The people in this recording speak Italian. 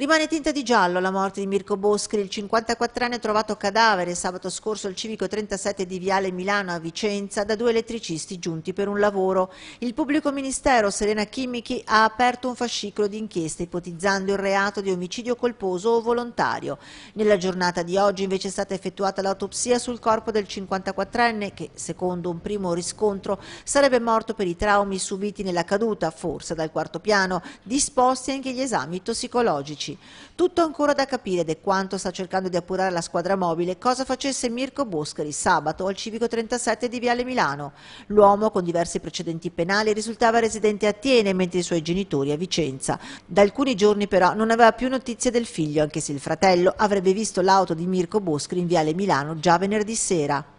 Rimane tinta di giallo la morte di Mirko Boscri, il 54enne trovato cadavere sabato scorso al civico 37 di Viale Milano a Vicenza da due elettricisti giunti per un lavoro. Il pubblico ministero Serena Chimichi ha aperto un fascicolo di inchiesta ipotizzando il reato di omicidio colposo o volontario. Nella giornata di oggi invece è stata effettuata l'autopsia sul corpo del 54enne che, secondo un primo riscontro, sarebbe morto per i traumi subiti nella caduta, forse dal quarto piano, disposti anche gli esami tossicologici. 11. Tutto ancora da capire ed è quanto sta cercando di appurare la squadra mobile cosa facesse Mirko Boscheri sabato al civico 37 di Viale Milano. L'uomo con diversi precedenti penali risultava residente a Tiene mentre i suoi genitori a Vicenza. Da alcuni giorni però non aveva più notizie del figlio anche se il fratello avrebbe visto l'auto di Mirko Boscheri in Viale Milano già venerdì sera.